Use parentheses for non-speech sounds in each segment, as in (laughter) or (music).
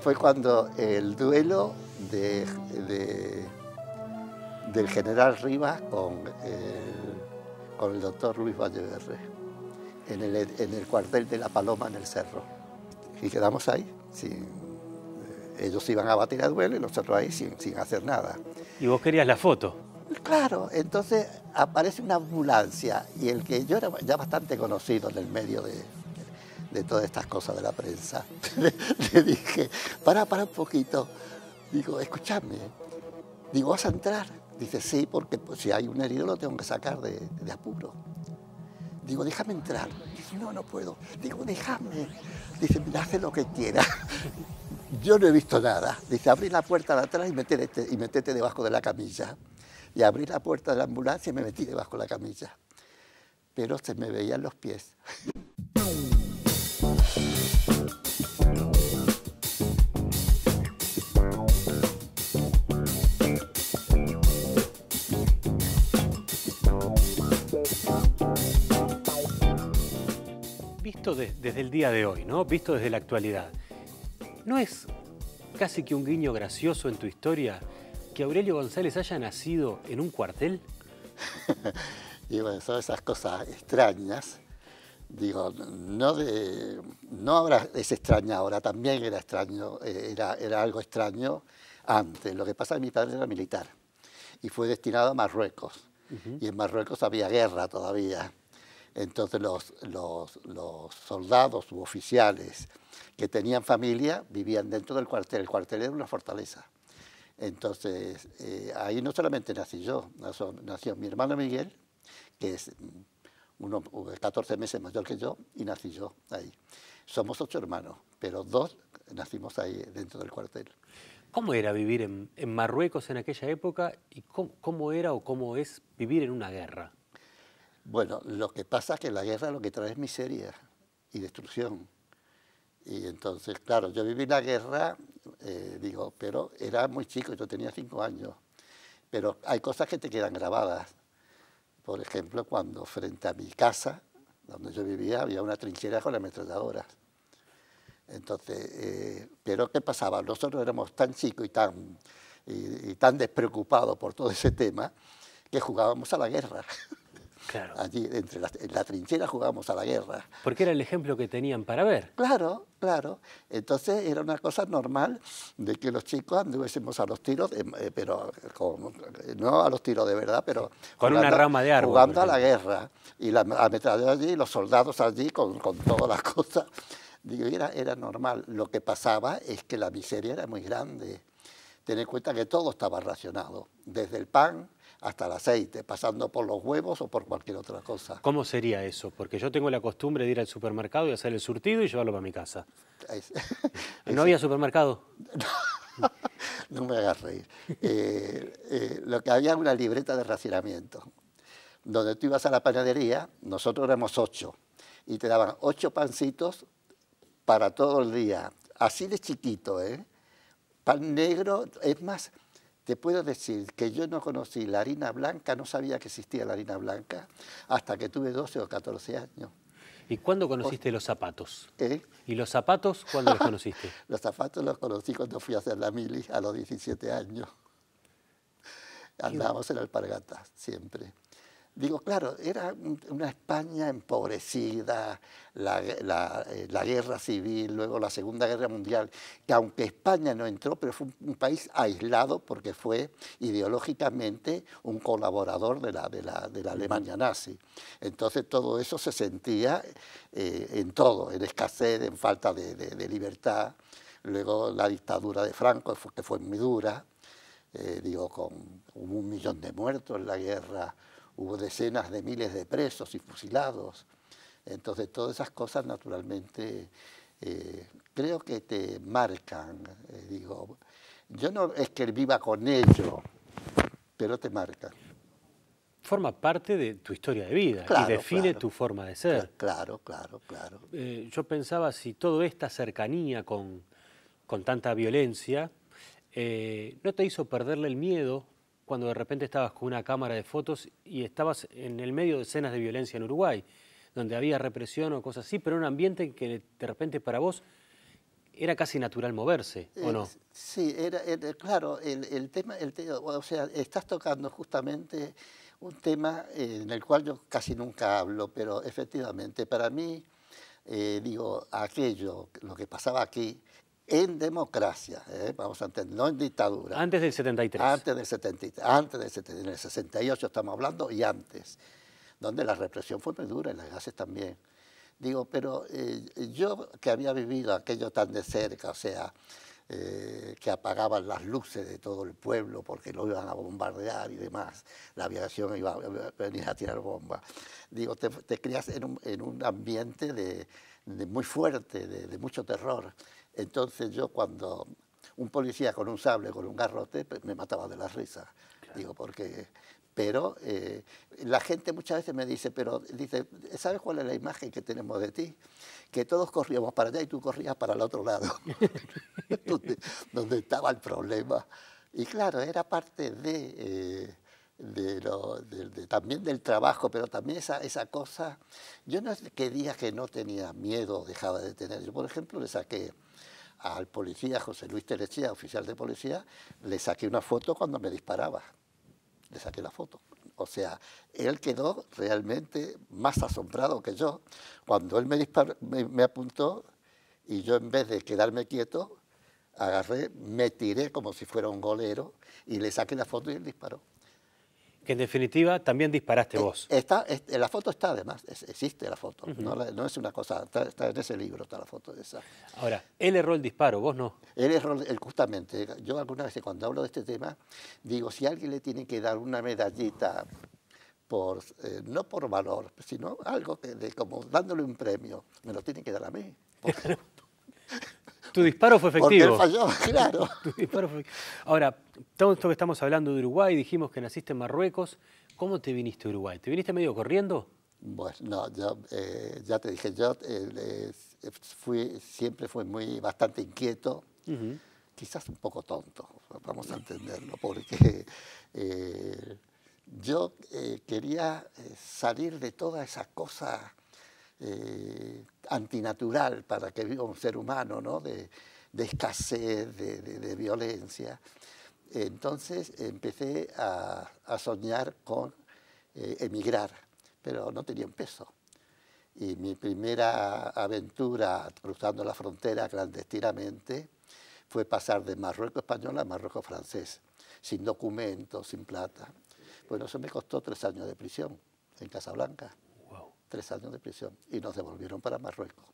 fue cuando el duelo del general Rivas eh, con el, doctor Luis Valleverre en el, cuartel de La Paloma en el Cerro. Y quedamos ahí, eh, ellos iban a batir a duelo y nosotros ahí sin, sin hacer nada. ¿Y vos querías la foto? Claro, entonces aparece una ambulancia y el que yo era ya bastante conocido en el medio de, de todas estas cosas de la prensa. (laughs) le dije, para, para un poquito. Digo, escúchame. Digo, ¿vas a entrar? Dice, sí, porque pues, si hay un herido lo tengo que sacar de, apuro. Digo, déjame entrar. Dice, no, no puedo. Digo, déjame. Dice, mira, hace lo que quieras. (laughs) Yo no he visto nada. Dice, abrí la puerta de atrás y metete, este, y metete debajo de la camilla. Y abrí la puerta de la ambulancia y me metí debajo de la camilla. Pero se me veían los pies. (laughs) visto desde el día de hoy, ¿no? Visto desde la actualidad. ¿No es casi que un guiño gracioso en tu historia que Aurelio González haya nacido en un cuartel? (laughs) y bueno, son esas cosas extrañas. Digo, no, no es extraña ahora, también era extraño, eh, era, algo extraño antes. Lo que pasa es que mi padre era militar y fue destinado a Marruecos. Y en Marruecos había guerra todavía. Entonces los, soldados u oficiales que tenían familia vivían dentro del cuartel. El cuartel era una fortaleza. Entonces, eh, ahí no solamente nací yo, nació, mi hermano Miguel, que es 14 eh, meses mayor que yo, y nací yo ahí. Somos ocho hermanos, pero dos nacimos ahí dentro del cuartel. ¿Cómo era vivir en, Marruecos en aquella época y cómo, era o cómo es vivir en una guerra? Bueno, lo que pasa es que la guerra lo que trae es miseria y destrucción. Y entonces, claro, yo viví la guerra, eh, digo, pero era muy chico, yo tenía cinco años. Pero hay cosas que te quedan grabadas. Por ejemplo, cuando frente a mi casa, donde yo vivía, había una trinchera con ametralladoras. Entonces, eh, pero ¿qué pasaba? Nosotros éramos tan chicos y y, y tan despreocupados por todo ese tema que jugábamos a la guerra. (laughs) Allí entre la, en la trinchera jugábamos a la guerra. Porque era el ejemplo que tenían para ver. Claro, claro. Entonces era una cosa normal de que los chicos anduviésemos a los tiros, em, eh, pero no a los tiros de verdad, pero con jugando, una rama de árbol. Jugando a la guerra. Y la de allí, los soldados allí con, con todas las (laughs) cosas. era, era normal. Lo que pasaba es que la miseria era muy grande. tener en cuenta que todo estaba racionado, desde el pan hasta el aceite, pasando por los huevos o por cualquier otra cosa. ¿Cómo sería eso? Porque yo tengo la costumbre de ir al supermercado y hacer el surtido y llevarlo para mi casa. (laughs) ¿No había supermercado? (laughs) No, me hagas reír. Eh, eh, lo que había una libreta de racionamiento, donde tú ibas a la panadería, nosotros éramos ocho, y te daban ocho pancitos para todo el día, así de chiquito, ¿eh? Pan negro, es más, te puedo decir que yo no conocí la harina blanca, no sabía que existía la harina blanca, hasta que tuve 12 o 14 años. ¿Y cuándo conociste los zapatos? ¿Eh? ¿Y los zapatos cuándo los (laughs) conociste? los zapatos los conocí cuando fui a hacer la mili a los 17 años. Andábamos en alpargata siempre digo, claro, era una España empobrecida, eh, la, guerra civil, luego la Segunda Guerra Mundial, que aunque España no entró, pero fue un, país aislado porque fue ideológicamente un colaborador de la, Alemania nazi. Entonces todo eso se sentía eh, en todo, en escasez, en falta de, libertad. Luego la dictadura de Franco, que fue muy dura, eh, digo, con un millón de muertos en la guerra hubo decenas de miles de presos y fusilados. Entonces todas esas cosas naturalmente eh, creo que te marcan. Eh, digo, yo no es que viva con ello, pero te marcan. Forma parte de tu historia de vida y define tu forma de ser. Claro, claro, claro. Eh, yo pensaba si toda esta cercanía con, con tanta violencia no te hizo perderle el miedo cuando de repente estabas con una cámara de fotos y estabas en el medio de escenas de violencia en Uruguay, donde había represión o cosas así, pero un ambiente que de repente para vos era casi natural moverse, ¿o eh, no? Sí, era, claro, el, tema, o sea, estás tocando justamente un tema eh, en el cual yo casi nunca hablo, pero efectivamente para mí, eh, digo, aquello, lo que pasaba aquí, en democracia, ¿eh? vamos a entender, no en dictadura. Antes del 73. Antes del 73, antes del en el 68 estamos hablando y antes, donde la represión fue muy dura y las gases también. Digo, pero eh, yo que había vivido aquello tan de cerca, o sea, eh, que apagaban las luces de todo el pueblo porque lo iban a bombardear y demás, la aviación iba a venir a tirar bombas. Digo, te, te en un, ambiente de, muy fuerte, de, de mucho terror. Entonces yo cuando un policía con un sable, con un garrote, me mataba de la risa. Digo, porque... Pero eh, la gente muchas veces me dice, pero dice, ¿sabes cuál es la imagen que tenemos de ti? Que todos corríamos para allá y tú corrías para el otro lado, (laughs) (laughs) donde, estaba el problema. Y claro, era parte de... Eh, también del trabajo, pero también esa, cosa. Yo no sé qué diga que no tenía miedo, dejaba de tener. Yo, por ejemplo, le saqué al policía José Luis Terechía, oficial de policía, le saqué una foto cuando me disparaba. Le saqué la foto. O sea, él quedó realmente más asombrado que yo. Cuando él me, me, apuntó y yo en vez de quedarme quieto, agarré, me tiré como si fuera un golero y le saqué la foto y él disparó. Que en definitiva también disparaste eh, vos. Está, la foto está además, existe la foto, no, es una cosa, está, en ese libro, está la foto de esa. Ahora, él erró el disparo, vos no. Él erró, justamente, yo alguna vez cuando hablo de este tema, digo, si alguien le tiene que dar una medallita, por, eh, no por valor, sino algo que, como dándole un premio, me lo tiene que dar a mí. (laughs) (laughs) (laughs) Tu disparo fue efectivo. Porque falló, claro. Ahora, todo esto que estamos hablando de Uruguay, dijimos que naciste en Marruecos. ¿Cómo te viniste a Uruguay? ¿Te viniste medio corriendo? Bueno, no, yo eh, ya te dije, yo eh, fui, siempre fui muy, bastante inquieto, quizás un poco tonto, vamos a entenderlo, porque eh, yo quería salir de toda esa cosa eh, antinatural para que viva un ser humano, ¿no? de, escasez, de, violencia. Entonces empecé a, soñar con eh, emigrar, pero no tenía un peso. Y mi primera aventura cruzando la frontera clandestinamente fue pasar de Marruecos español a Marruecos francés, sin documentos, sin plata. Bueno, eso me costó tres años de prisión en Casablanca tres años de prisión y nos devolvieron para Marruecos.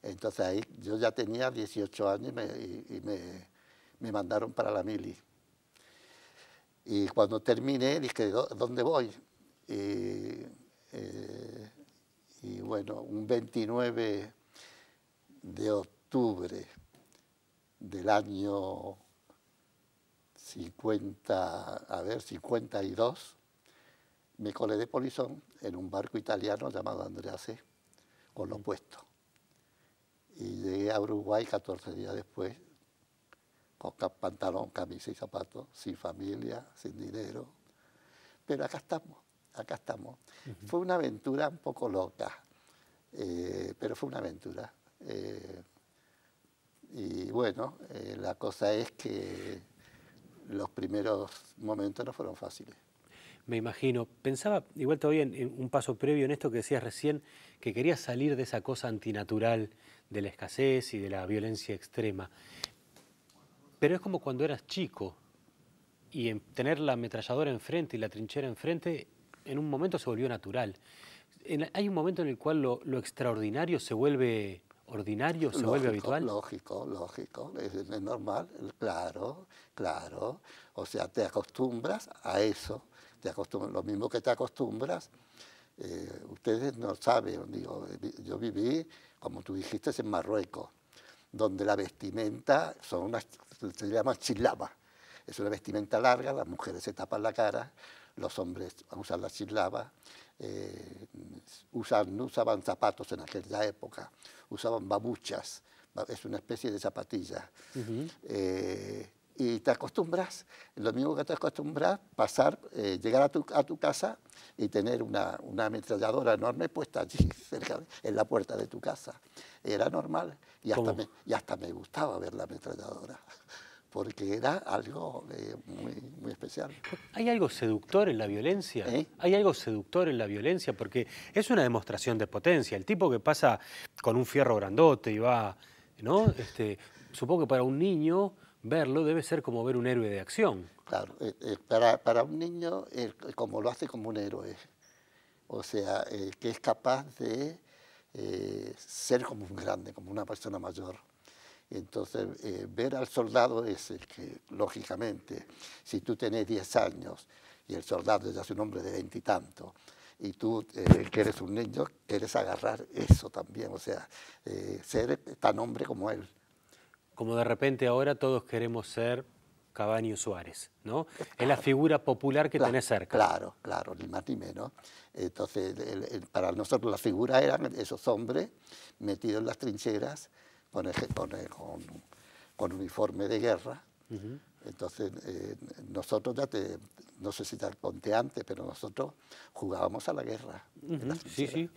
Entonces ahí yo ya tenía 18 años y me, mandaron para la mili. Y cuando terminé dije, ¿dónde voy? Y, eh, y bueno, un 29 de octubre del año 50, a ver, 52, me colé de polizón en un barco italiano llamado C, con los mm. puestos. Y llegué a Uruguay 14 días después, con pantalón, camisa y zapatos, sin familia, sin dinero. Pero acá estamos, acá estamos. Fue una aventura un poco loca, eh, pero fue una aventura. Eh. y bueno, eh, la cosa es que los primeros momentos no fueron fáciles me imagino. Pensaba, igual todavía en, un paso previo en esto que decías recién, que querías salir de esa cosa antinatural de la escasez y de la violencia extrema. Pero es como cuando eras chico y tener la ametralladora enfrente y la trinchera enfrente, en un momento se volvió natural. hay un momento en el cual lo, extraordinario se vuelve ordinario, se vuelve habitual. Lógico, lógico, es normal, claro, claro. O sea, te acostumbras a eso te lo mismo que te acostumbras, eh, ustedes no saben, digo, yo viví, como tú dijiste, en Marruecos, donde la vestimenta son unas, se llama chilaba es una vestimenta larga, las mujeres se tapan la cara, los hombres usan la chilaba eh, usan, no usaban zapatos en aquella época, usaban babuchas, es una especie de zapatilla y te acostumbras, lo mismo que te acostumbras, pasar, eh, llegar a tu, a tu, casa y tener una, una ametralladora enorme puesta allí, (laughs) cerca en la puerta de tu casa. Era normal y hasta, me, hasta me gustaba ver la ametralladora, (laughs) porque era algo eh, muy, muy, especial. Hay algo seductor en la violencia, ¿Eh? hay algo seductor en la violencia, porque es una demostración de potencia. El tipo que pasa con un fierro grandote y va, ¿no? Este, supongo que para un niño verlo debe ser como ver un héroe de acción. Claro, eh, eh, para, un niño, eh, como lo hace como un héroe, o sea, que es capaz de ser como un grande, como una persona mayor. Entonces, ver al soldado es el que, lógicamente, si tú tenés 10 años y el soldado ya es un hombre de veintitantos, y, y tú, que eres un niño, eres agarrar eso también, o sea, ser tan hombre como él como de repente ahora todos queremos ser Cabaño Suárez, ¿no? es la figura popular que tenés cerca. Claro, claro, ni más ni menos. Entonces, para nosotros la figura eran esos hombres metidos en las trincheras con, eh, con, uniforme de guerra. Entonces, eh, nosotros, ya no sé si te conté antes, pero nosotros jugábamos a la guerra. sí, sí.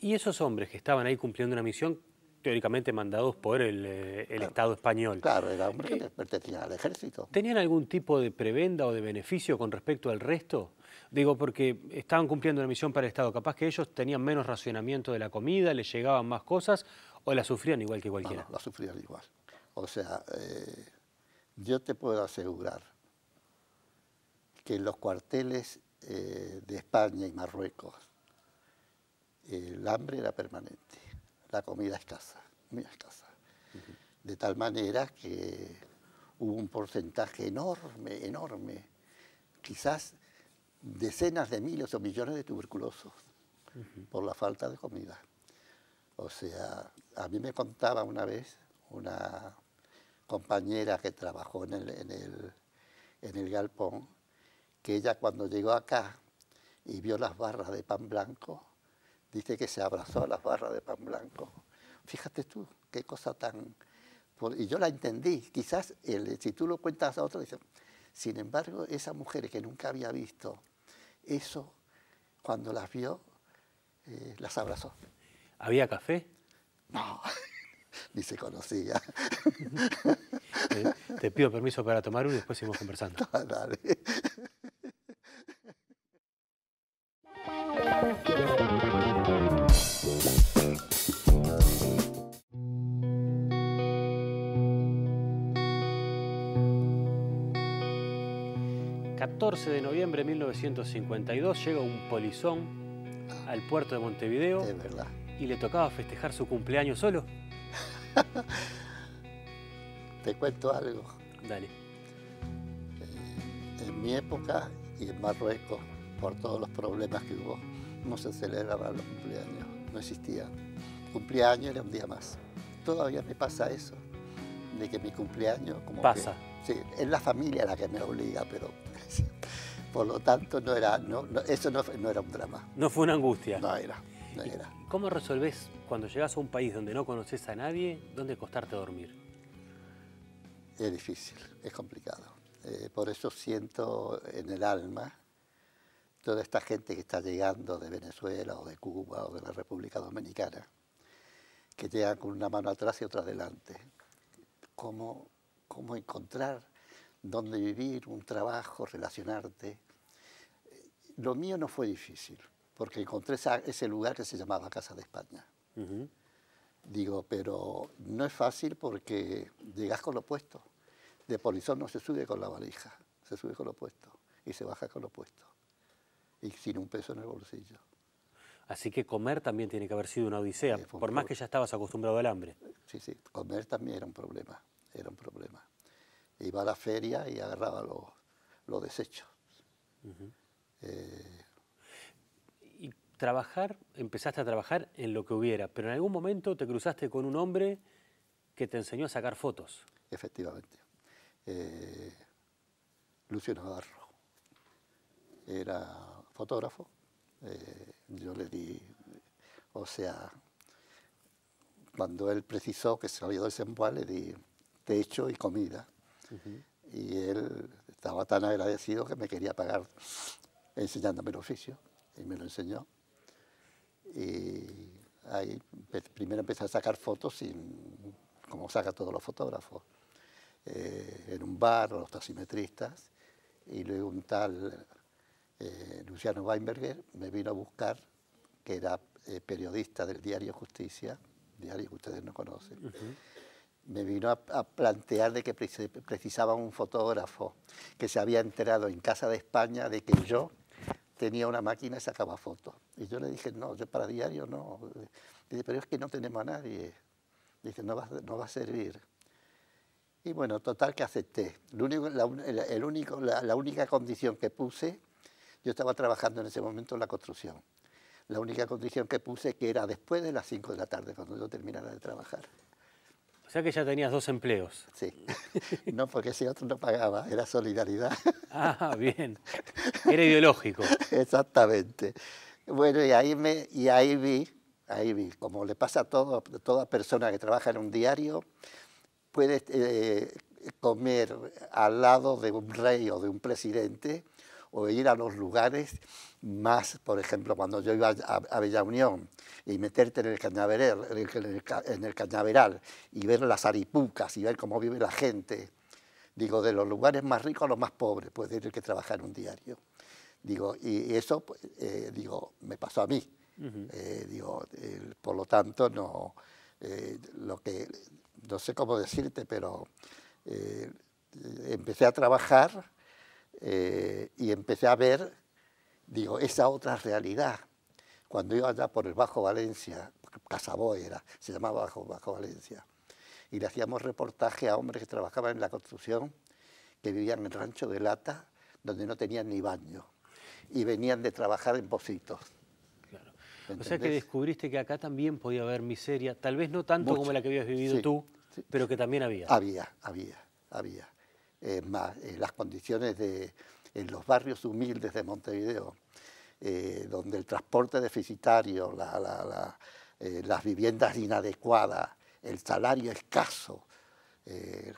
y esos hombres que estaban ahí cumpliendo una misión, teóricamente mandados por el, eh, Estado español. Claro, era hombre que pertenecía al ejército. ¿Tenían algún tipo de prebenda o de beneficio con respecto al resto? Digo, porque estaban cumpliendo una misión para el Estado. Capaz que ellos tenían menos racionamiento de la comida, les llegaban más cosas o la sufrían igual que cualquiera. No, la sufrían igual. O sea, eh, yo te puedo asegurar que en los cuarteles eh, de España y Marruecos el hambre era permanente la comida escasa, muy escasa. De tal manera que hubo un porcentaje enorme, enorme, quizás decenas de miles o millones de tuberculosos por la falta de comida. O sea, a mí me contaba una vez una compañera que trabajó en el, en el, en el galpón, que ella cuando llegó acá y vio las barras de pan blanco, dice que se abrazó a las barras de pan blanco. Fíjate tú, qué cosa tan... Y yo la entendí, quizás si tú lo cuentas a otro, dice sin embargo, esa mujer que nunca había visto eso, cuando las vio, eh, las abrazó. ¿Había café? No, (laughs) ni se conocía. (laughs) Eh, te, pido permiso para tomar uno y después seguimos conversando. (laughs) Dale. 14 de noviembre de 1952 llega un polizón al puerto de Montevideo. Es verdad. Y le tocaba festejar su cumpleaños solo. (laughs) Te cuento algo. Dale. Eh, en mi época y en Marruecos, por todos los problemas que hubo, no se celebraban los cumpleaños, no existía Cumpleaños era un día más. Todavía me pasa eso de que mi cumpleaños... Pasa. sí, es la familia la que me obliga, pero... (laughs) por lo tanto, no era, no, eso no, era un drama. No fue una angustia. No era, no ¿Cómo resolvés cuando llegas a un país donde no conoces a nadie, dónde costarte dormir? Es difícil, es complicado. Eh, por eso siento en el alma toda esta gente que está llegando de Venezuela o de Cuba o de la República Dominicana, que llegan con una mano atrás y otra adelante, cómo, cómo encontrar dónde vivir, un trabajo, relacionarte. Lo mío no fue difícil, porque encontré ese lugar que se llamaba Casa de España. Digo, pero no es fácil porque llegas con lo puesto. De polizón no se sube con la valija, se sube con lo puesto y se baja con lo puesto. Y sin un peso en el bolsillo. Así que comer también tiene que haber sido una odisea, por más que ya estabas acostumbrado al hambre. Sí, sí, comer también era un problema, era un problema. Iba a la feria y agarraba los desechos. Eh. y trabajar, empezaste a trabajar en lo que hubiera, pero en algún momento te cruzaste con un hombre que te enseñó a sacar fotos. Efectivamente. Eh, Lucio Navarro era fotógrafo. Eh, yo le di, o sea, cuando él precisó que se había dado ese le di techo y comida. Y él estaba tan agradecido que me quería pagar enseñándome el oficio, y me lo enseñó. Y ahí primero empecé a sacar fotos, como saca todos los fotógrafos, eh, en un bar, los taximetristas, y luego un tal eh, Luciano Weinberger me vino a buscar, que era eh, periodista del diario Justicia, diario que ustedes no conocen, me vino a, plantear de que precisaba un fotógrafo que se había enterado en Casa de España de que yo tenía una máquina y sacaba fotos. Y yo le dije, no, yo para diario no. Dice, pero es que no tenemos a nadie. Dice, no va, no va a servir. Y bueno, total que acepté. el único, la única condición que puse yo estaba trabajando en ese momento en la construcción. La única condición que puse que era después de las 5 de la tarde, cuando yo terminara de trabajar. O sea que ya tenías dos empleos. Sí. No, porque ese otro no pagaba, era solidaridad. Ah, bien. Era ideológico. Exactamente. Bueno, y ahí, me, y ahí vi, ahí vi, como le pasa a todo, toda persona que trabaja en un diario, puede eh, comer al lado de un rey o de un presidente o ir a los lugares más, por ejemplo, cuando yo iba a, Bella Unión y meterte en el cañaveral, en el, y ver las aripucas y ver cómo vive la gente. Digo, de los lugares más ricos a los más pobres, pues tener que trabajar un diario. Digo, y eso, pues, eh, digo, me pasó a mí. Eh, digo, por lo tanto, no, eh, lo que, no sé cómo decirte, pero empecé a trabajar eh, y empecé a ver, digo, esa otra realidad. Cuando iba allá por el Bajo Valencia, Casaboy era, se llamaba Bajo, Valencia, y le hacíamos reportaje a hombres que trabajaban en la construcción, que vivían en el Rancho de Lata, donde no tenían ni baño, y venían de trabajar en pocitos. O sea que descubriste que acá también podía haber miseria, tal vez no tanto como la que habías vivido tú, pero que también había. Había, había, había más, eh, las condiciones de, en los barrios humildes de Montevideo, eh, donde el transporte deficitario, eh, las viviendas inadecuadas, el salario escaso,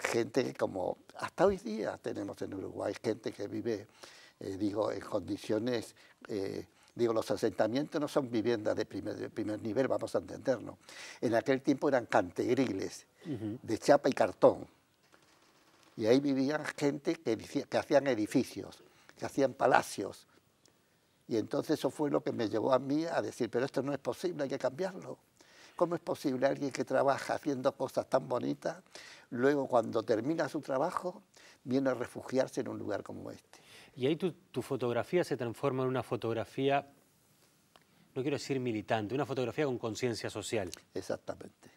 gente que como hasta hoy día tenemos en Uruguay, gente que vive, digo, en condiciones digo, los asentamientos no son viviendas de primer, nivel, vamos a entendernos. En aquel tiempo eran cantegriles de chapa y cartón. Y ahí vivían gente que, hacían edificios, que hacían palacios. Y entonces eso fue lo que me llevó a mí a decir, pero esto no es posible, hay que cambiarlo. ¿Cómo es posible alguien que trabaja haciendo cosas tan bonitas, luego cuando termina su trabajo, viene a refugiarse en un lugar como este? Y ahí tu fotografía se transforma en una fotografía, no quiero decir militante, una fotografía con conciencia social. Exactamente.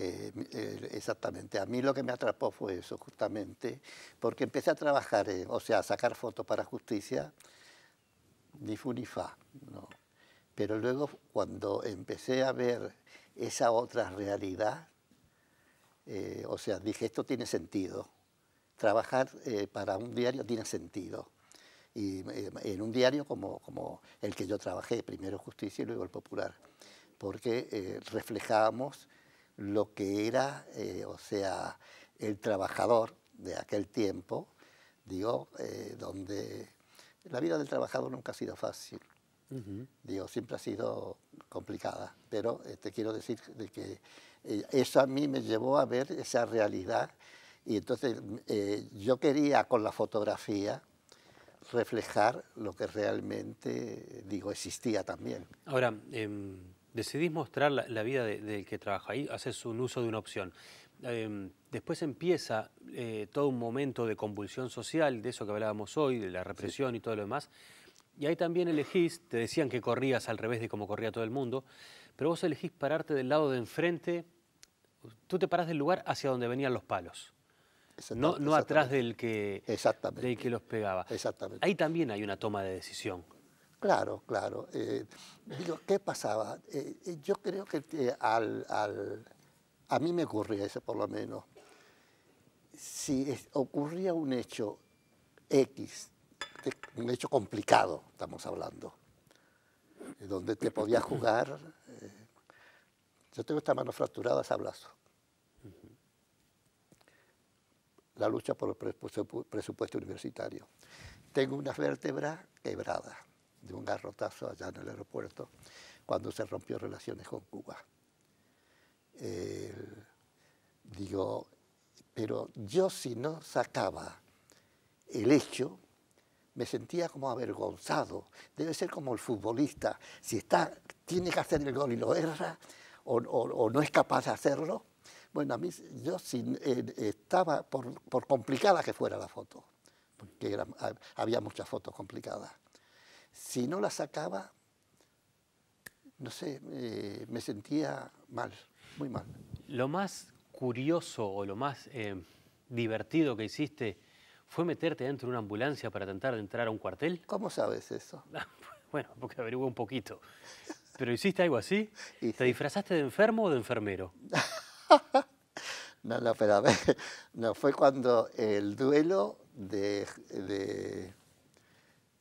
Eh, eh, exactamente, a mí lo que me atrapó fue eso justamente, porque empecé a trabajar, eh, o sea, a sacar fotos para justicia, ni fu ni fa, Pero luego cuando empecé a ver esa otra realidad, o sea, dije, esto tiene sentido, trabajar para un diario tiene sentido. Y en un diario como, como el que yo trabajé, primero Justicia y luego el Popular, porque reflejábamos lo que era, eh, o sea, el trabajador de aquel tiempo, digo, eh, donde la vida del trabajador nunca ha sido fácil, digo, siempre ha sido complicada, pero te este, quiero decir de que eh, eso a mí me llevó a ver esa realidad y entonces yo quería con la fotografía reflejar lo que realmente, digo, existía también. Ahora, em, decidís mostrar la, vida del que trabaja ahí, haces un uso de una opción. Em, después empieza eh, todo un momento de convulsión social, de eso que hablábamos hoy, de la represión y todo lo demás. Y ahí también elegís, te decían que corrías al revés de como corría todo el mundo, pero vos elegís pararte del lado de enfrente, tú te parás del lugar hacia donde venían los palos. No, atrás del que, que los pegaba. Exactamente. Ahí también hay una toma de decisión. Claro, claro. Eh, digo, ¿qué pasaba? Eh, eh, yo creo que a mí me ocurría eso por lo menos. Si ocurría un hecho X, un hecho complicado, estamos hablando, donde te podía jugar. yo tengo esta mano fracturada, sablazo. La lucha por el presupuesto universitario. Tengo una vértebra quebrada, de un garrotazo allá en el aeropuerto cuando se rompió relaciones con Cuba. digo, pero yo si no sacaba el hecho, me sentía como avergonzado. Debe ser como el futbolista, si está, tiene que hacer el gol y lo erra o, no es capaz de hacerlo. Bueno, a mí yo sí eh, estaba por, por complicada que fuera la foto, porque había muchas fotos complicadas si no la sacaba, no sé, eh, me sentía mal, muy mal. Lo más curioso o lo más eh, divertido que hiciste fue meterte dentro de una ambulancia para intentar de entrar a un cuartel. ¿Cómo sabes eso? (laughs) Ah, bueno, porque averigué un poquito. ¿Pero hiciste algo así? ¿Te disfrazaste de enfermo o de enfermero? (laughs) no, no, pero a ver, no, fue cuando el duelo de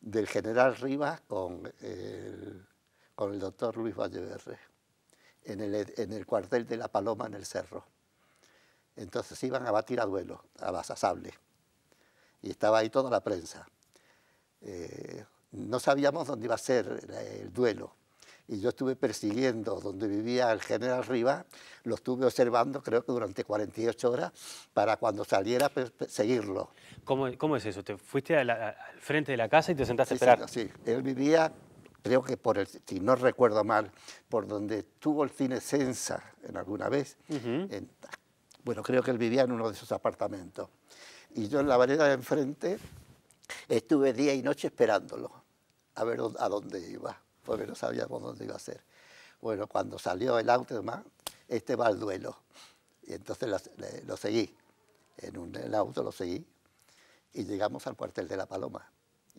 del general Rivas con el, eh, con el doctor Luis Valleverre en el, en el cuartel de La Paloma en el Cerro. Entonces iban a batir a duelo, a basasable. Y estaba ahí toda la prensa. Eh, no sabíamos dónde iba a ser el duelo y yo estuve persiguiendo donde vivía el general Rivas, lo estuve observando creo que durante 48 horas para cuando saliera pues, seguirlo. ¿Cómo, cómo es eso? ¿Te fuiste al frente de la casa y te sentaste esperando a esperar? Sí, sí, él vivía creo que por el, si no recuerdo mal, por donde tuvo el cine Sensa en alguna vez, bueno, creo que él vivía en uno de esos apartamentos. Y yo en la vereda de enfrente estuve día y noche esperándolo a ver a dónde iba porque no sabíamos dónde iba a ser. Bueno, cuando salió el auto, más, este va al duelo. Y entonces lo, seguí. En un el auto lo seguí y llegamos al cuartel de La Paloma.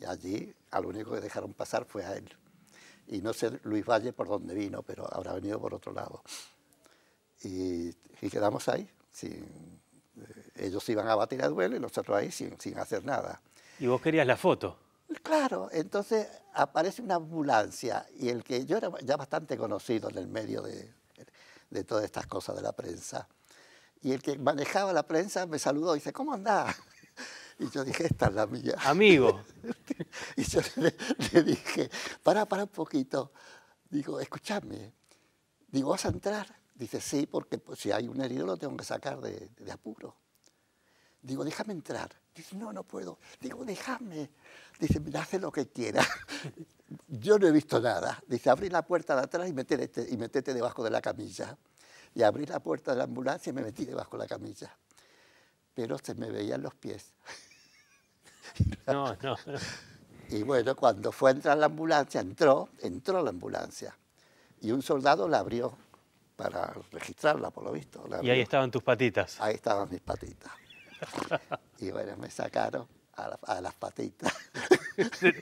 Y allí al único que dejaron pasar fue a él. Y no sé Luis Valle por dónde vino, pero habrá venido por otro lado. Y, y quedamos ahí. si eh, ellos iban a batir a duelo y nosotros ahí sin, sin hacer nada. ¿Y vos querías la foto? Claro, entonces aparece una ambulancia y el que yo era ya bastante conocido en el medio de, de todas estas cosas de la prensa. Y el que manejaba la prensa me saludó y dice, ¿cómo andás? Y yo dije, esta es la mía. Amigo. (laughs) y yo le, dije, para, para un poquito. Digo, escúchame. Digo, ¿vas a entrar? Dice, sí, porque pues, si hay un herido lo tengo que sacar de, de apuro. Digo, déjame entrar. Dice, no, no puedo. Digo, déjame. Dice, hace lo que quiera. (laughs) Yo no he visto nada. Dice, abrí la puerta de atrás y metete, y debajo de la camilla. Y abrí la puerta de la ambulancia y me metí debajo de la camilla. Pero se me veían los pies. (laughs) No, no, Y bueno, cuando fue a entrar la ambulancia, entró, entró la ambulancia. Y un soldado la abrió para registrarla, por lo visto. Y ahí estaban tus patitas. Ahí estaban mis patitas. (laughs) y bueno, me sacaron a las patitas se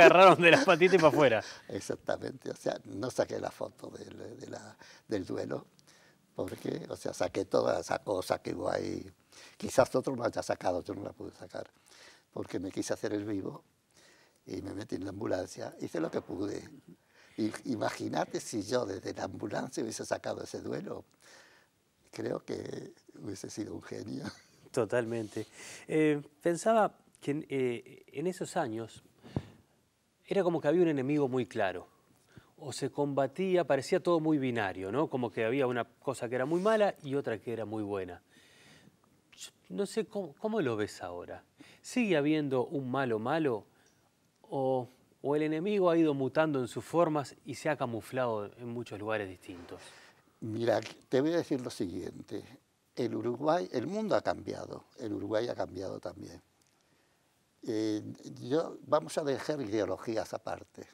agarraron de las patitas y para afuera. Exactamente, o sea, no saqué la foto de, la, del duelo, porque, o sea, saqué toda esa cosa que hubo ahí. Quizás otro no haya sacado, yo no la pude sacar, porque me quise hacer el vivo y me metí en la ambulancia, hice lo que pude. Imagínate si yo desde la ambulancia hubiese sacado ese duelo. Creo que hubiese sido un genio. Totalmente. Eh, pensaba, que eh, en esos años era como que había un enemigo muy claro. O se combatía, parecía todo muy binario, ¿no? Como que había una cosa que era muy mala y otra que era muy buena. no sé cómo, lo ves ahora. ¿Sigue habiendo un malo malo? O, el enemigo ha ido mutando en sus formas y se ha camuflado en muchos lugares distintos? Mira, te voy a decir lo siguiente. El Uruguay, el mundo ha cambiado, el Uruguay ha cambiado también. Eh, yo, vamos a dejar ideologías aparte.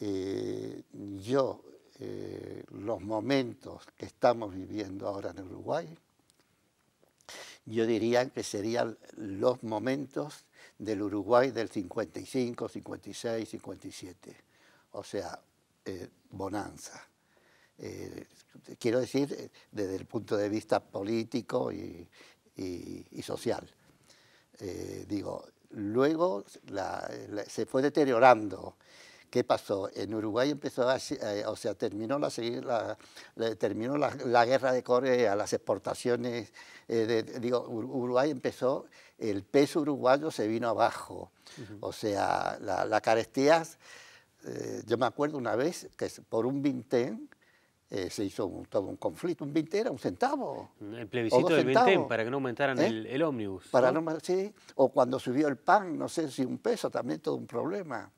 Eh, yo, eh, los momentos que estamos viviendo ahora en Uruguay, yo diría que serían los momentos del Uruguay del 55, 56, 57. O sea, bonanza. quiero decir, desde el punto de vista político y social. Eh, digo, luego se fue deteriorando. ¿Qué pasó? En Uruguay empezó eh, o sea, terminó la, la terminó la, guerra de Corea, las exportaciones, eh, digo, Uruguay empezó, el peso uruguayo se vino abajo, o sea, la, carestía, yo me acuerdo una vez que por un vintén eh, se hizo todo un conflicto. Un 20 era un centavo. El plebiscito del 20 para que no aumentaran ¿Eh? el, el, ómnibus. Para sí. O cuando subió el pan, no sé si un peso, también todo un problema.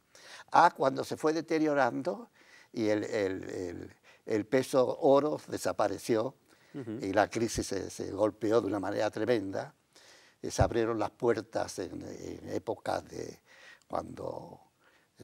A cuando se fue deteriorando y el, el, el peso oro desapareció y la crisis se, golpeó de una manera tremenda. Eh, se abrieron las puertas en, épocas de cuando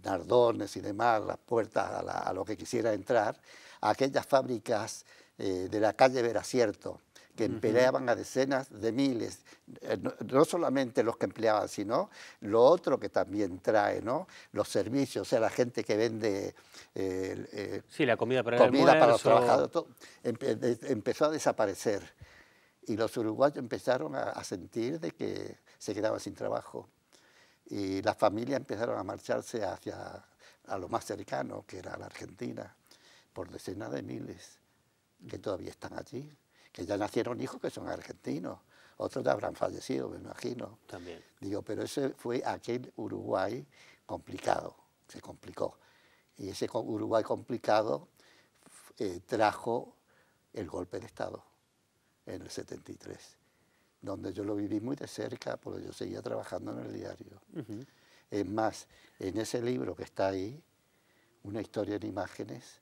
Nardones y demás, las puertas a lo que quisiera entrar aquellas fábricas eh, de la calle Veracierto, que empleaban a decenas de miles, eh, no, solamente los que empleaban, sino lo otro que también trae, ¿no? Los servicios, o sea, la gente que vende... Eh, sí, la comida para, los trabajadores. empezó a desaparecer y los uruguayos empezaron a, sentir de que se quedaban sin trabajo y las familias empezaron a marcharse hacia a lo más cercano, que era la Argentina por decenas de miles que todavía están allí, que ya nacieron hijos que son argentinos, otros ya habrán fallecido, me imagino. También. Digo, pero ese fue aquel Uruguay complicado, se complicó. Y ese Uruguay complicado eh, trajo el golpe de Estado en el 73, donde yo lo viví muy de cerca, porque yo seguía trabajando en el diario. Es más, en ese libro que está ahí, una historia en imágenes,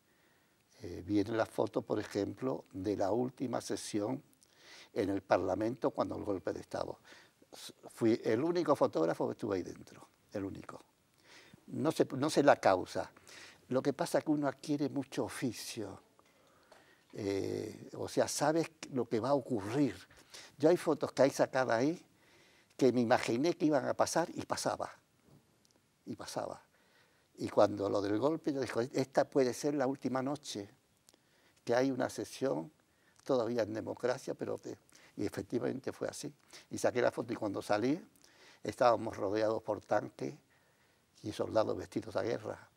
eh, viene la foto, por ejemplo, de la última sesión en el Parlamento cuando el golpe de Estado. Fui el único fotógrafo que estuvo ahí dentro, el único. No sé, no sé la causa. Lo que pasa es que uno adquiere mucho oficio. Eh, o sea, sabes lo que va a ocurrir. Yo hay fotos que hay sacadas ahí que me imaginé que iban a pasar y pasaba. Y pasaba. Y cuando lo del golpe, yo dije, esta puede ser la última noche, que hay una sesión todavía en democracia, pero... Y efectivamente fue así. Y saqué la foto y cuando salí, estábamos rodeados por tanques y soldados vestidos a guerra,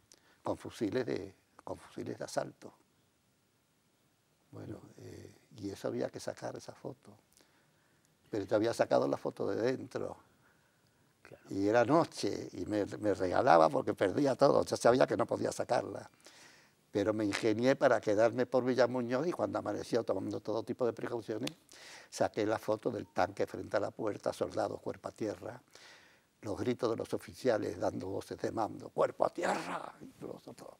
con fusiles de, con fusiles de asalto. Bueno, eh, y eso había que sacar esa foto. Pero te había sacado la foto de dentro. Y era noche y me, regalaba porque perdía todo, ya sabía que no podía sacarla. Pero me ingenié para quedarme por Villamuñoz y cuando amaneció tomando todo tipo de precauciones, saqué la foto del tanque frente a la puerta, soldados cuerpo a tierra, los gritos de los oficiales dando voces de mando, cuerpo a tierra, incluso todo.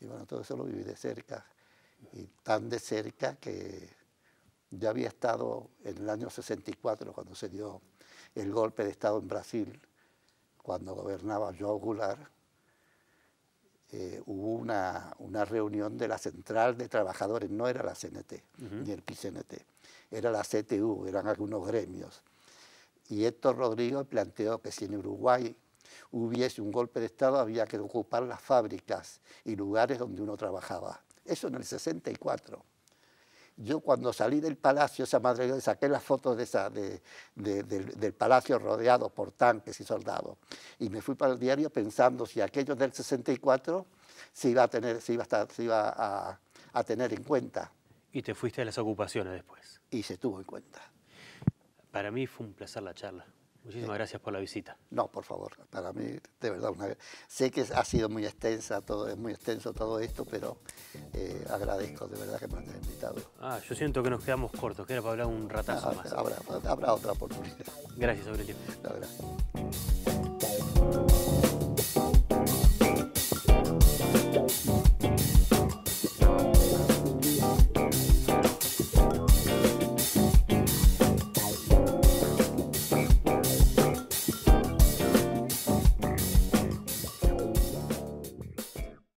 Y bueno, todo eso lo viví de cerca, y tan de cerca que ya había estado en el año 64 cuando se dio el golpe de Estado en Brasil, cuando gobernaba João Goulart, eh, hubo una, reunión de la Central de Trabajadores, no era la CNT, ni el PCNT, era la CTU, eran algunos gremios. Y Héctor Rodríguez planteó que si en Uruguay hubiese un golpe de Estado había que ocupar las fábricas y lugares donde uno trabajaba. Eso en el 64. Yo cuando salí del palacio, esa madre, saqué las fotos de esa, de, del, palacio rodeado por tanques y soldados. Y me fui para el diario pensando si aquello del 64 se iba a tener, iba a, estar, iba a tener en cuenta. Y te fuiste a las ocupaciones después. Y se tuvo en cuenta. Para mí fue un placer la charla. Muchísimas eh, gracias por la visita. No, por favor, para mí de verdad sé que ha sido muy extensa todo, es muy extenso todo esto, pero eh, agradezco de verdad que me hayas invitado. Ah, yo siento que nos quedamos cortos, que era para hablar un ratazo ah, más. Habrá, habrá, otra oportunidad. Gracias, Aurelio. No, gracias.